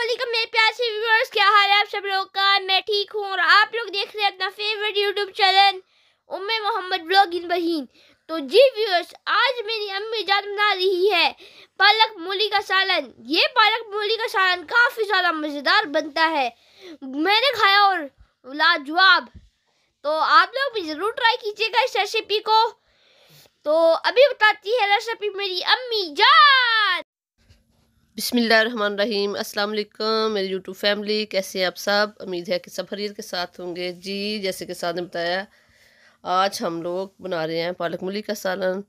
अस्सलाम मेरे प्यारे व्यूअर्स क्या हाल है आप सब लोग का मैं ठीक हूँ और आप लोग देख रहे हैं अपना favourite YouTube channel Umme Mohammad blog इन बहीन तो जी व्यूअर्स आज मेरी अम्मी जान बना रही है पालक मूली का सालन ये पालक मूली का सालन काफ़ी ज़्यादा मज़ेदार बनता है मैंने खाया और लाजवाब तो आप लोग भी ज़रूर ट्राई कीजिएगा इस रेसिपी को तो अभी बताती है रेसिपी मेरी अम्मी जान बिसमीम अस्सलाम वालेकुम मेरी यूट्यूब फैमिली कैसे हैं आप सब उम्मीद है कि सब के साथ होंगे जी जैसे कि साथ ने बताया आज हम लोग बना रहे हैं पालक मूली का सालन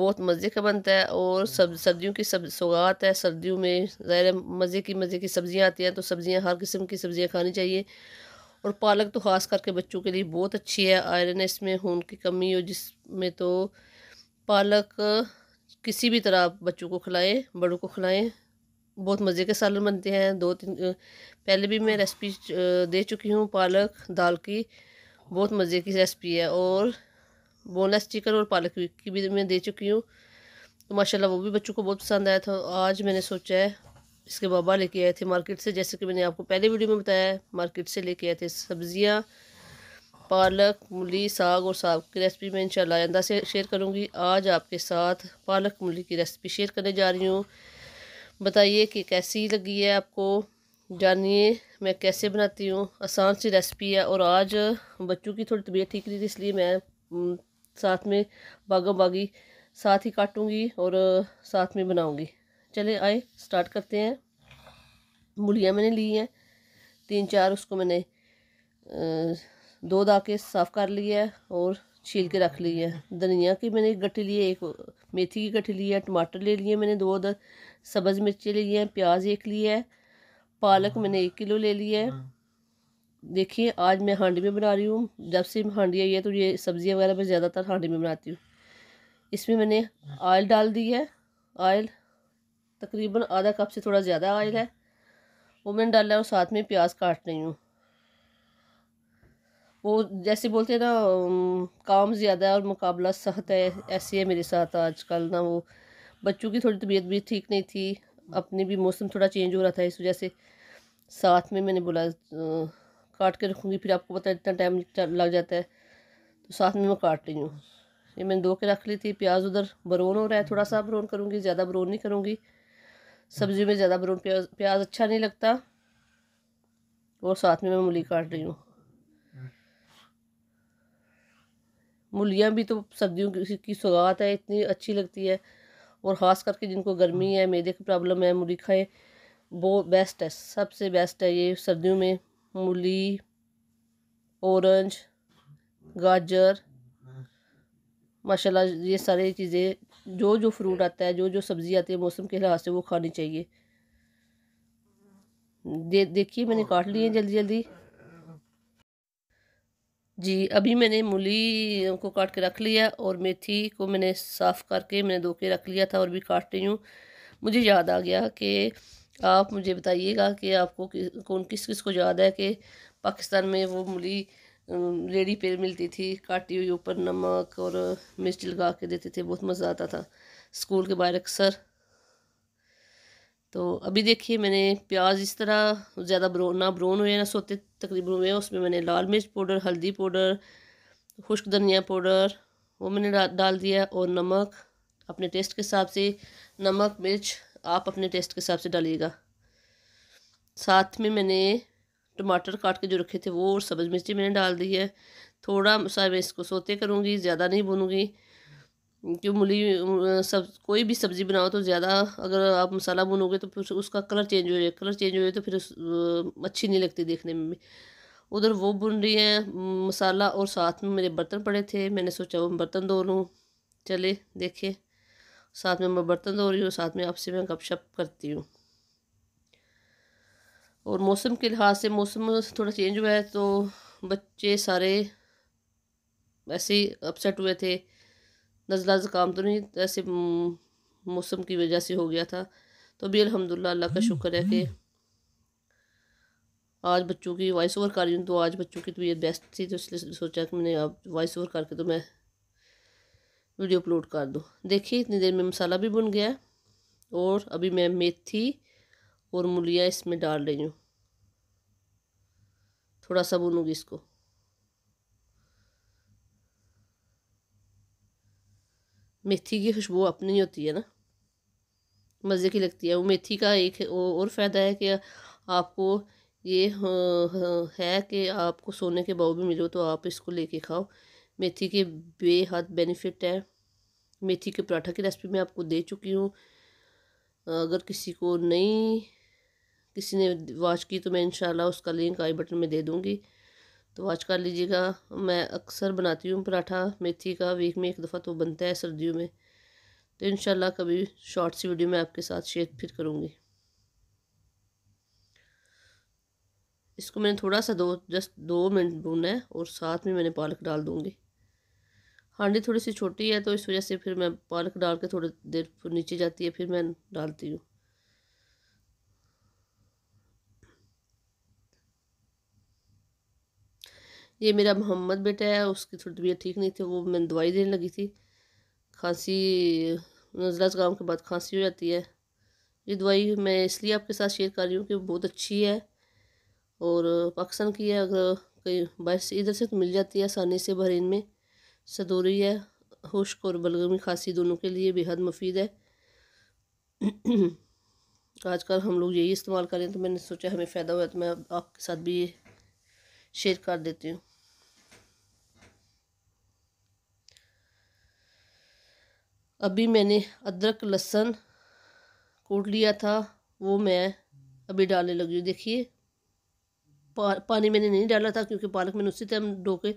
बहुत मज़े का बनता है और सब सर्दियों की सब सौगात है सर्दियों में ज़ाहिर मज़े की मज़े की सब्ज़ियाँ आती हैं तो सब्ज़ियाँ हर किस्म की सब्ज़ियाँ खानी चाहिए और पालक तो ख़ास करके बच्चों के लिए बहुत अच्छी है आयरन इसमें खून की कमी हो जिसमें तो पालक किसी भी तरह बच्चों को खिलाएं बड़ों को खिलाएं बहुत मज़े के सालन बनते हैं दो तीन पहले भी मैं रेसिपी दे चुकी हूँ पालक दाल की बहुत मज़े की रेसिपी है और बोनलेस चिकन और पालक की भी मैं दे चुकी हूँ तो माशाल्लाह वो भी बच्चों को बहुत पसंद आया था आज मैंने सोचा है इसके बाबा लेके आए थे मार्केट से जैसे कि मैंने आपको पहले वीडियो में बताया मार्केट से लेके आए थे सब्ज़ियाँ पालक मूली साग और साग की रेसिपी मैं इंशाल्लाह आइंदा से शेयर करूँगी आज आपके साथ पालक मूली की रेसिपी शेयर करने जा रही हूँ बताइए कि कैसी लगी है आपको जानिए मैं कैसे बनाती हूँ आसान सी रेसिपी है और आज बच्चों की थोड़ी तबीयत ठीक नहीं थी इसलिए मैं साथ में बागम बागी साथ ही काटूँगी और साथ में बनाऊँगी चले आए स्टार्ट करते हैं मूलियाँ मैंने ली हैं तीन चार उसको मैंने दो दा के साफ़ कर लिया है और छील के रख ली है धनिया की मैंने एक गट्ठी ली है एक मेथी की गट्ठी ली है टमाटर ले लिए मैंने दो अदर सब्ज़ मिर्ची ली हैं प्याज एक लिया है पालक हाँ। मैंने एक किलो ले लिया है हाँ। देखिए आज मैं हांडी में बना रही हूँ जब से हांडी आई है तो ये सब्ज़ियाँ वगैरह मैं ज़्यादातर हांडी में बनाती हूँ इसमें मैंने ऑयल डाल दी है ऑयल तकरीबन आधा कप से थोड़ा ज़्यादा ऑयल है वो मैंने डाला और साथ में प्याज काट रही हूँ वो जैसे बोलते हैं ना काम ज़्यादा है और मुकाबला सख्त है ऐसे है मेरे साथ आजकल ना वो बच्चों की थोड़ी तबीयत भी ठीक नहीं थी अपने भी मौसम थोड़ा चेंज हो रहा था इस वजह से साथ में मैंने बोला काट के रखूँगी फिर आपको पता है इतना टाइम लग जाता है तो साथ में मैं काट रही हूँ ये मैंने धो के रख ली थी प्याज उधर ब्रोन हो रहा है थोड़ा सा ब्रोन करूँगी ज़्यादा ब्रोन नहीं करूँगी सब्ज़ी में ज़्यादा ब्रोन प्याज प्याज अच्छा नहीं लगता और साथ में मैं मूली काट रही हूँ मूलियाँ भी तो सर्दियों की सौगात है इतनी अच्छी लगती है और ख़ास करके जिनको गर्मी हाँ। है मेदे की प्रॉब्लम है मूली खाएँ वो बेस्ट है सबसे बेस्ट है ये सर्दियों में मूली औरेंज गाजर माशाल्लाह ये सारी चीज़ें जो जो फ्रूट आता है जो जो सब्ज़ी आती है मौसम के हिसाब से वो खानी चाहिए दे देखिए मैंने हाँ। काट लिए जल्दी जल्दी जी अभी मैंने मूली को काट के रख लिया और मेथी को मैंने साफ़ करके मैंने धो के रख लिया था और भी काट रही हूँ मुझे याद आ गया कि आप मुझे बताइएगा कि आपको कौन किस किस को याद है कि पाकिस्तान में वो मूली रेडी पेड़ मिलती थी काटी हुई ऊपर नमक और मिर्च लगा के देते थे बहुत मज़ा आता था स्कूल के बाहर अक्सर तो अभी देखिए मैंने प्याज इस तरह ज़्यादा ब्राउन ना ब्राउन हुए ना सोते तकरीबन हुए उसमें मैंने लाल मिर्च पाउडर हल्दी पाउडर खुश्क धनिया पाउडर वो मैंने डाल दिया और नमक अपने टेस्ट के हिसाब से नमक मिर्च आप अपने टेस्ट के हिसाब से डालिएगा साथ में मैंने टमाटर काट के जो रखे थे वो और सब्ज़ मिर्ची मैंने डाल दी है थोड़ा सा मैं इसको सोते करूँगी ज़्यादा नहीं भूनूँगी कि मूली सब कोई भी सब्ज़ी बनाओ तो ज़्यादा अगर आप मसाला भुनोगे तो फिर उसका कलर चेंज हो जाए कलर चेंज हो जाए तो फिर उस, अच्छी नहीं लगती देखने में भी उधर वो भुन रही हैं मसाला और साथ में मेरे बर्तन पड़े थे मैंने सोचा वो बर्तन धो लूँ चले देखे साथ में मैं बर्तन धो रही हूँ साथ में आपसे मैं गपशप करती हूँ और मौसम के लिहाज से मौसम थोड़ा चेंज हुआ है तो बच्चे सारे ऐसे अपसेट हुए थे नज़ला ज़ुकाम तो नहीं ऐसे मौसम की वजह से हो गया था तो भी अलहमदिल्ला अल्लाह का शुक्र है कि आज बच्चों की वॉइस ओवर कर रही हूँ तो आज बच्चों की तबीयत बेस्ट थी तो इसलिए सोचा कि मैंने आप वॉइस ओवर करके तो मैं वीडियो अपलोड कर दूँ देखिए इतनी देर में मसाला भी बुन गया है और अभी मैं मेथी और मूलियाँ इसमें डाल रही हूँ थोड़ा सा बुनूँगी इसको मेथी की खुशबू अपनी होती है ना मज़े की लगती है वो मेथी का एक और फ़ायदा है कि आपको ये हाँ, हाँ, है कि आपको सोने के बाव भी मिलो तो आप इसको लेके खाओ मेथी के बेहद बेनिफिट है मेथी के पराठा की रेसिपी मैं आपको दे चुकी हूँ अगर किसी को नहीं किसी ने वॉच की तो मैं इन उसका लिंक आई बटन में दे दूँगी तो वॉच कर लीजिएगा मैं अक्सर बनाती हूँ पराठा मेथी का वीक में एक दफ़ा तो बनता है सर्दियों में तो इन कभी शॉर्ट सी वीडियो मैं आपके साथ शेयर फिर करूँगी इसको मैंने थोड़ा सा दो जस्ट दो मिनट भूनना है और साथ में मैंने पालक डाल दूँगी हांडी थोड़ी सी छोटी है तो इस वजह से फिर मैं पालक डाल के थोड़ी देर नीचे जाती है फिर मैं डालती हूँ ये मेरा मोहम्मद बेटा है उसकी थोड़ी तबीयत ठीक नहीं थी वो मैंने दवाई देने लगी थी खांसी नजला जुकाम के बाद खांसी हो जाती है ये दवाई मैं इसलिए आपके साथ शेयर कर रही हूँ कि बहुत अच्छी है और पाकिस्तान की है अगर कहीं बाहर से इधर से तो मिल जाती है आसानी से बहरीन में सदूरी है खुश्क और बलगमी खांसी दोनों के लिए बेहद मुफीद है आजकल हम लोग यही इस्तेमाल करें तो मैंने सोचा हमें फ़ायदा हुआ तो मैं आपके साथ भी शेयर कर देती हूँ अभी मैंने अदरक लहसुन कूट लिया था वो मैं अभी डालने लगी हूँ देखिए पा, पानी मैंने नहीं डाला था क्योंकि पालक मैंने उसी टाइम धो के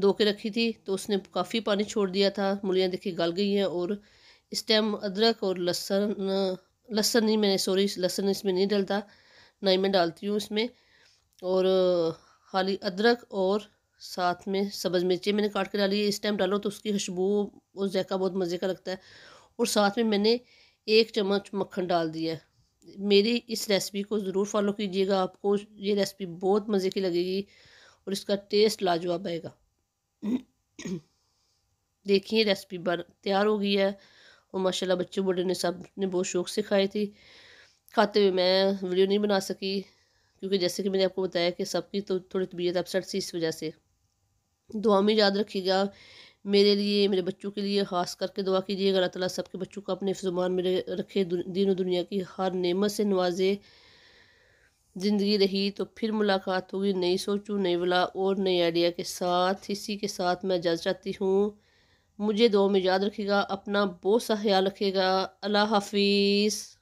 धो के रखी थी तो उसने काफ़ी पानी छोड़ दिया था मूलियाँ देखिए गल गई हैं और इस टाइम अदरक और लहसुन लहसुन नहीं मैंने सॉरी लहसुन इसमें नहीं डलता ना ही मैं डालती हूँ इसमें और खाली अदरक और साथ में सब्ज़ मिर्ची मैंने काट के डाली है इस टाइम डालो तो उसकी खुशबू और जैका बहुत मज़े का लगता है और साथ में मैंने एक चम्मच मक्खन डाल दिया है मेरी इस रेसिपी को ज़रूर फॉलो कीजिएगा आपको ये रेसिपी बहुत मज़े की लगेगी और इसका टेस्ट लाजवाब आएगा देखिए रेसिपी बन तैयार हो गई है और माशाल्लाह बच्चे बड़े ने सब ने बहुत शौक से खाई थी खाते हुए मैं वीडियो नहीं बना सकी क्योंकि जैसे कि मैंने आपको बताया कि सबकी तो थोड़ी तबीयत अपसेट थी इस वजह से दुआ में याद रखिएगा मेरे लिए मेरे बच्चों के लिए ख़ास करके दुआ कीजिएगा अल्लाह ताला सबके बच्चों को अपने जुबान में रखे दीन दुनिया की हर नेमत से नवाजे ज़िंदगी रही तो फिर मुलाकात होगी नई सोचू नई वाला और नए आइडिया के साथ इसी के साथ मैं इजाज़त चाहती हूँ मुझे दो में याद रखिएगा अपना बहुत सा ख्याल रखिएगा अल्लाह हाफिज़